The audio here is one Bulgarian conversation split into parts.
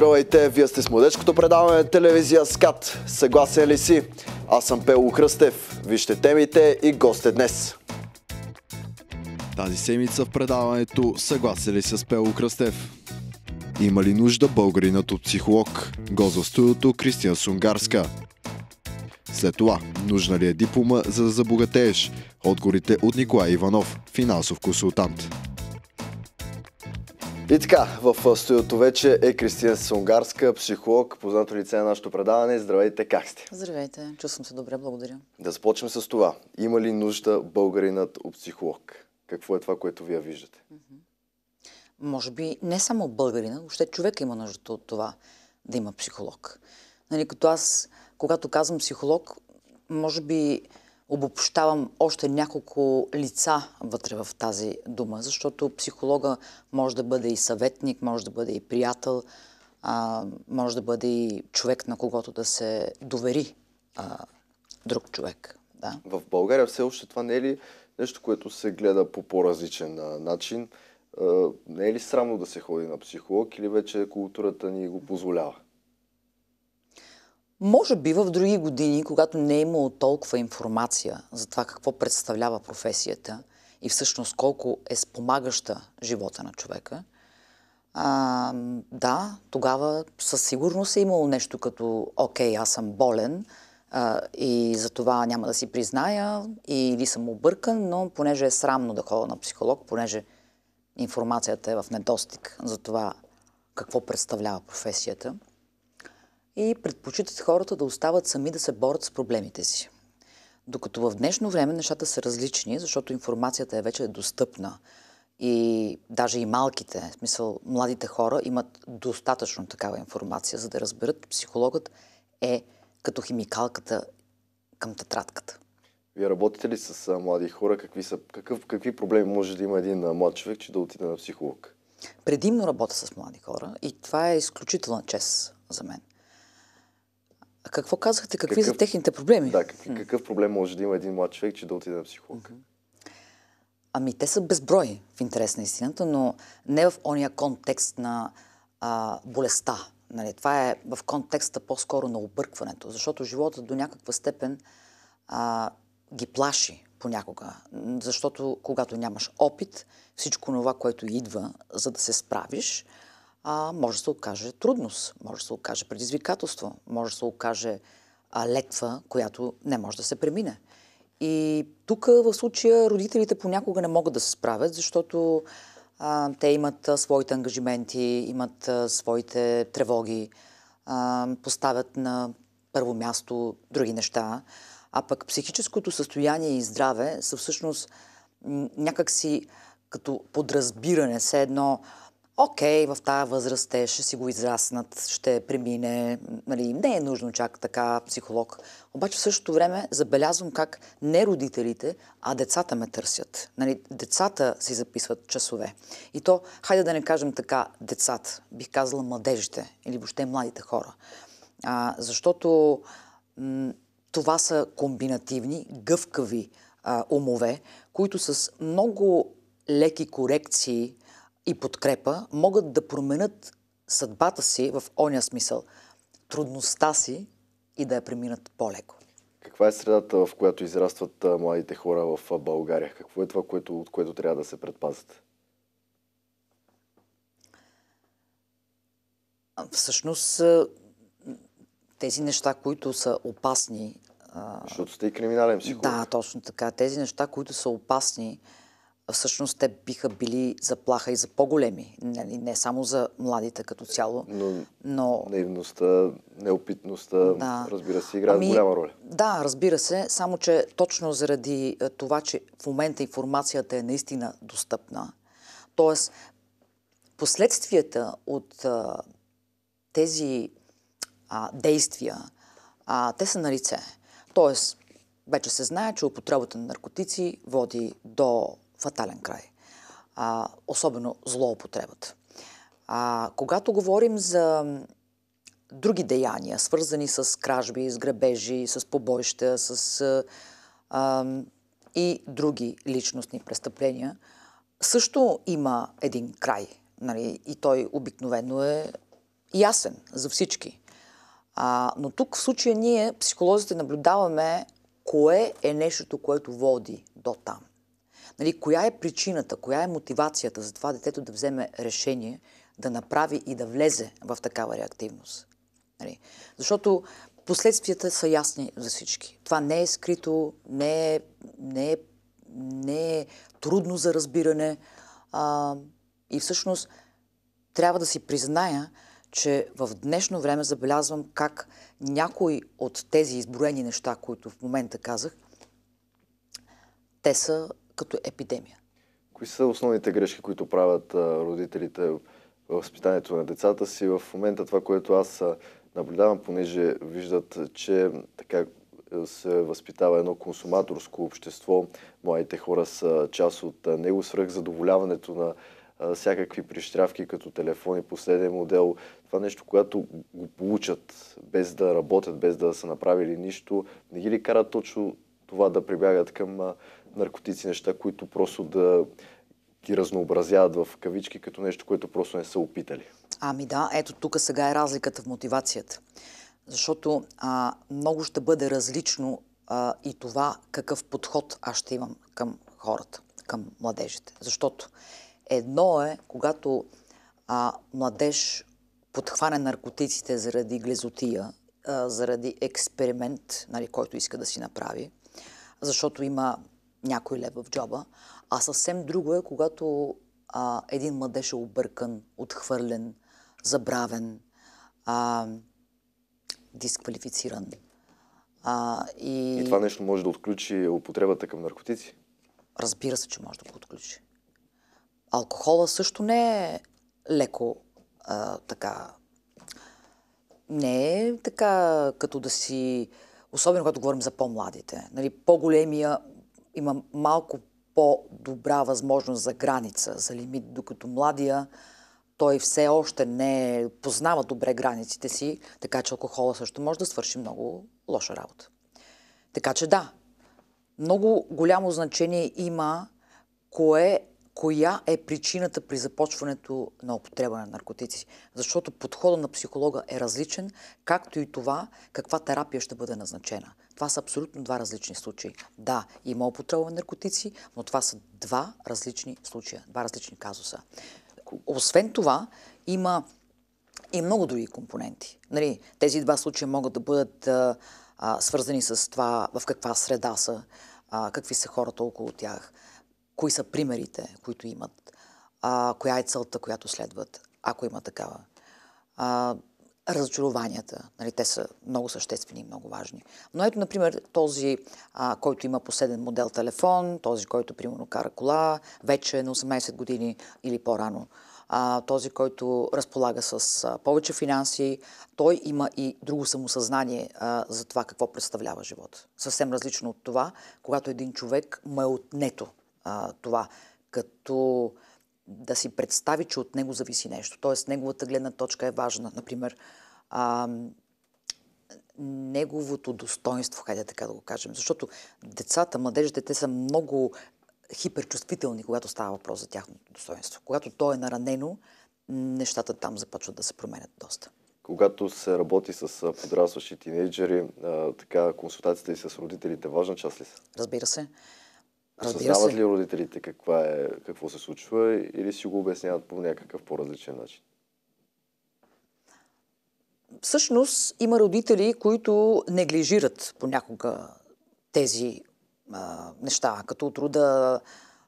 Здравейте, вие сте с младежкото предаване на телевизия СКАТ. Съгласен ли си? Аз съм Пело Хръстев. Вижте темите и госте днес. Тази седмица в предаването Съгласен ли си с Пело Хръстев? Има ли нужда българинът от психолог? Гост в студиото Кристиан Сунгарска. След това, нужна ли е диплома за да забогатееш? Отговорите от Николай Иванов, финансов консултант. И така, в студиото вече е Кристина Сунгарска, психолог, познато лице на нашето предаване. Здравейте, как сте? Здравейте, чувствам се добре, благодаря. Да започнем с това. Има ли нужда българинът от психолог? Какво е това, което вие виждате? Може би не само българина, въобще човек има нужда от това да има психолог. Нали, като аз, когато казвам психолог, може би обобщавам още няколко лица вътре в тази дума, защото психолога може да бъде и съветник, може да бъде и приятел, а, може да бъде и човек, на когото да се довери а, друг човек. Да. В България все още това не е ли нещо, което се гледа по по-различен начин? не е ли срамно да се ходи на психолог или вече културата ни го позволява? Може би в други години, когато не е имало толкова информация за това какво представлява професията и всъщност колко е спомагаща живота на човека, а, да, тогава със сигурност е имало нещо като «Окей, аз съм болен а, и за това няма да си призная или съм объркан, но понеже е срамно да ходя на психолог, понеже информацията е в недостиг за това какво представлява професията – и предпочитат хората да остават сами да се борят с проблемите си. Докато в днешно време нещата са различни, защото информацията е вече достъпна и даже и малките, в смисъл младите хора имат достатъчно такава информация, за да разберат, психологът е като химикалката към тетрадката. Вие работите ли с а, млади хора? Какви, са, какъв, какви проблеми може да има един а, млад човек, че да отиде на психолог? Предимно работя с млади хора и това е изключителна чест за мен. А какво казахте? Какви какъв, са техните проблеми? Да, какъв, какъв проблем може да има един млад човек, че да отиде на психолог? Mm-hmm. Ами те са безброй в интерес на истината, но не в ония контекст на а, болестта. Нали, това е в контекста по-скоро на объркването, защото живота до някаква степен а, ги плаши понякога. Защото когато нямаш опит, всичко това, което идва, за да се справиш, а, може да се окаже трудност, може да се окаже предизвикателство, може да се окаже а, летва, която не може да се премине. И тук в случая родителите понякога не могат да се справят, защото а, те имат а, своите ангажименти, имат а, своите тревоги, а, поставят на първо място други неща. А пък психическото състояние и здраве са всъщност някакси като подразбиране, все едно окей, в тази възраст те ще си го израснат, ще премине. Нали, не е нужно чак така психолог. Обаче в същото време забелязвам как не родителите, а децата ме търсят. Нали, децата си записват часове. И то, хайде да не кажем така, децата, бих казала младежите или въобще младите хора. А, защото м- това са комбинативни, гъвкави а, умове, които с много леки корекции – и подкрепа могат да променят съдбата си в оня смисъл, трудността си и да я преминат по-леко. Каква е средата, в която израстват младите хора в България? Какво е това, което, от което трябва да се предпазят? Всъщност, тези неща, които са опасни. Защото сте и криминален психолог. Да, точно така. Тези неща, които са опасни, всъщност те биха били заплаха и за по-големи, не, не само за младите като цяло. Но, но... наивността, неопитността, да. разбира се, играят ами, голяма роля. Да, разбира се, само че точно заради това, че в момента информацията е наистина достъпна, т.е. последствията от а, тези а, действия, а, те са на лице. Тоест, вече се знае, че употребата на наркотици води до фатален край. А, особено злоупотребата. А, когато говорим за други деяния, свързани с кражби, с грабежи, с побоища, с а, и други личностни престъпления, също има един край. Нали, и той обикновено е ясен за всички. А, но тук в случая ние, психолозите, наблюдаваме кое е нещото, което води до там. Нали, коя е причината, коя е мотивацията за това детето да вземе решение да направи и да влезе в такава реактивност? Нали? Защото последствията са ясни за всички. Това не е скрито, не е, не е, не е трудно за разбиране а, и всъщност трябва да си призная, че в днешно време забелязвам как някои от тези изброени неща, които в момента казах, те са като епидемия. Кои са основните грешки, които правят родителите в възпитанието на децата си? В момента това, което аз наблюдавам, понеже виждат, че така се възпитава едно консуматорско общество. Младите хора са част от него. Свръх задоволяването на всякакви прищрявки като телефони, последен модел. Това нещо, което го получат без да работят, без да са направили нищо, не ги ли карат точно това да прибягат към наркотици, неща, които просто да ги разнообразяват в кавички, като нещо, което просто не са опитали. Ами да, ето тук сега е разликата в мотивацията. Защото а, много ще бъде различно а, и това какъв подход аз ще имам към хората, към младежите. Защото едно е, когато а, младеж подхване наркотиците заради глезотия, а, заради експеримент, нали, който иска да си направи, защото има някой лев в джоба, а съвсем друго е, когато а, един младеж е объркан, отхвърлен, забравен, а, дисквалифициран. А, и... и това нещо може да отключи употребата към наркотици? Разбира се, че може да го отключи. Алкохола също не е леко а, така. Не е така, като да си. Особено когато говорим за по-младите. Нали, по-големия има малко по-добра възможност за граница, за лимит, докато младия той все още не познава добре границите си, така че алкохола също може да свърши много лоша работа. Така че да, много голямо значение има кое, коя е причината при започването на употреба на наркотици. Защото подхода на психолога е различен, както и това каква терапия ще бъде назначена. Това са абсолютно два различни случаи. Да, има употреба на наркотици, но това са два различни случая, два различни казуса. Освен това, има и много други компоненти. Нали, тези два случая могат да бъдат а, а, свързани с това в каква среда са, а, какви са хората около тях, кои са примерите, които имат, а, коя е целта, която следват, ако има такава. А, разочарованията. Нали, те са много съществени и много важни. Но ето, например, този, а, който има последен модел телефон, този, който примерно кара кола, вече е на 18 години или по-рано, а, този, който разполага с а, повече финанси, той има и друго самосъзнание а, за това какво представлява живот. Съвсем различно от това, когато един човек му е отнето а, това, като да си представи, че от него зависи нещо. Тоест, неговата гледна точка е важна. Например, а, неговото достоинство, хайде така да го кажем. Защото децата, младежите, те са много хиперчувствителни, когато става въпрос за тяхното достоинство. Когато то е наранено, нещата там започват да се променят доста. Когато се работи с подрастващи тинейджери, така консултацията и с родителите важна част ли са? Разбира се. Съзнават ли родителите каква е, какво се случва или си го обясняват по някакъв по-различен начин? Всъщност има родители, които неглижират понякога тези а, неща, като от рода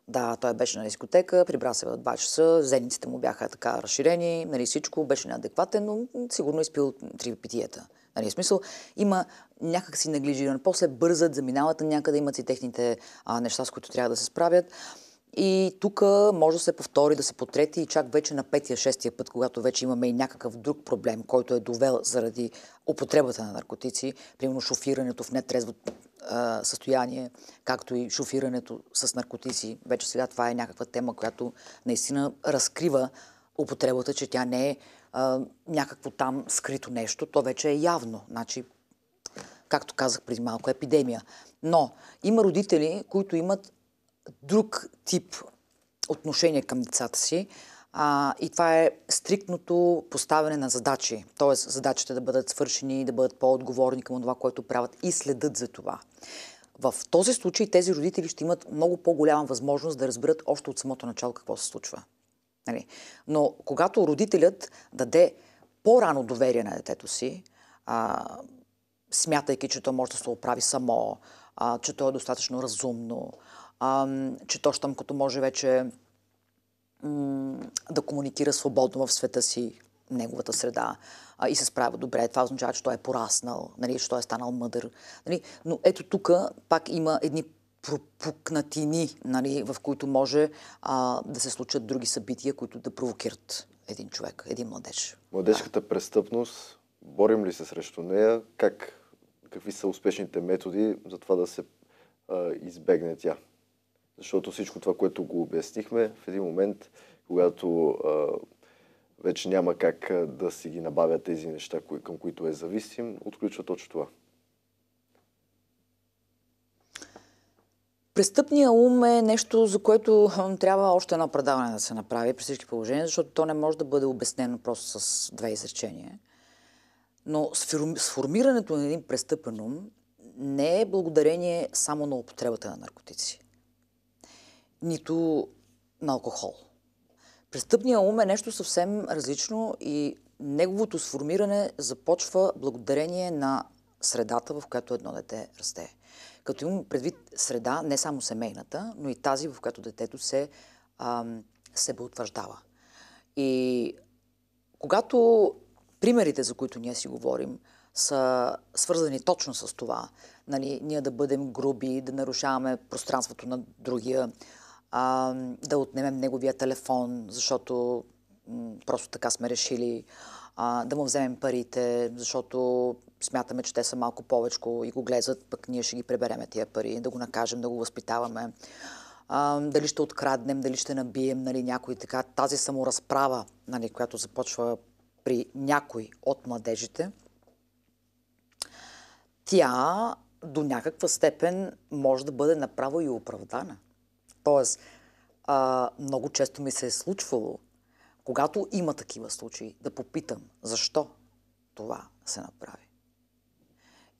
да, той беше на дискотека, прибра се в 2 часа, зениците му бяха така разширени, нали всичко беше неадекватен, но сигурно изпил е три питиета. Нали, в смисъл, има някак си неглижиран. После бързат, заминават някъде, имат си техните а, неща, с които трябва да се справят. И тук може да се повтори, да се потрети и чак вече на петия, шестия път, когато вече имаме и някакъв друг проблем, който е довел заради употребата на наркотици, примерно шофирането в нетрезво а, състояние, както и шофирането с наркотици. Вече сега това е някаква тема, която наистина разкрива употребата, че тя не е някакво там скрито нещо. То вече е явно. Значи, както казах преди малко, епидемия. Но има родители, които имат друг тип отношение към децата си. А, и това е стриктното поставяне на задачи. Тоест, задачите да бъдат свършени, да бъдат по-отговорни към това, което правят и следят за това. В този случай тези родители ще имат много по-голяма възможност да разберат още от самото начало какво се случва. Нали? Но когато родителят даде по-рано доверие на детето си, а, смятайки, че то може да се оправи само, а, че то е достатъчно разумно, а, че то като може вече м- да комуникира свободно в света си, неговата среда а, и се справя добре. Това означава, че той е пораснал, нали, че той е станал мъдър. Нали. Но ето тук пак има едни пропукнатини, нали, в които може а, да се случат други събития, които да провокират един човек, един младеж. Младежката да. престъпност, борим ли се срещу нея? Как, какви са успешните методи за това да се а, избегне тя? Защото всичко това, което го обяснихме, в един момент, когато а, вече няма как да си ги набавя тези неща, към които е зависим, отключва точно това. Престъпния ум е нещо, за което трябва още едно предаване да се направи при всички положения, защото то не може да бъде обяснено просто с две изречения. Но сформирането на един престъпен ум не е благодарение само на употребата на наркотици, нито на алкохол. Престъпният ум е нещо съвсем различно и неговото сформиране започва благодарение на средата, в която едно дете расте. Като имам предвид среда, не само семейната, но и тази, в която детето се ам, себеутвърждава. И когато примерите, за които ние си говорим, са свързани точно с това, нали, ние да бъдем груби, да нарушаваме пространството на другия, а, да отнемем неговия телефон, защото м- просто така сме решили, а, да му вземем парите, защото смятаме, че те са малко повече и го глезат, пък ние ще ги пребереме тия пари, да го накажем, да го възпитаваме. А, дали ще откраднем, дали ще набием нали, някой така. Тази саморазправа, нали, която започва при някой от младежите, тя до някаква степен може да бъде направо и оправдана. Тоест, а, много често ми се е случвало, когато има такива случаи, да попитам защо това се направи.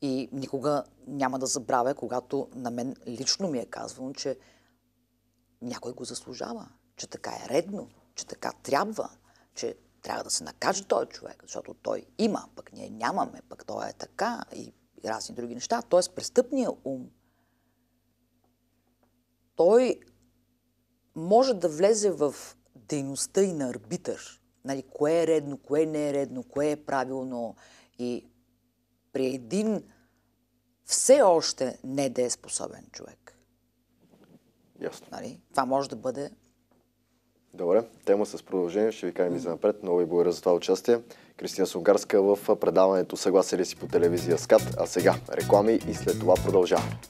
И никога няма да забравя, когато на мен лично ми е казвано, че някой го заслужава, че така е редно, че така трябва, че трябва да се накаже този човек, защото той има, пък ние нямаме, пък той е така и, разни други неща. Тоест престъпния ум, той може да влезе в дейността и на арбитър. Нали, кое е редно, кое не е редно, кое е правилно и при един все още недееспособен човек. Ясно. Нали? Това може да бъде Добре, тема с продължение ще ви кажем и за напред. Много ви благодаря за това участие. Кристина Сунгарска в предаването съгласи ли си по телевизия СКАТ, а сега реклами и след това продължаваме.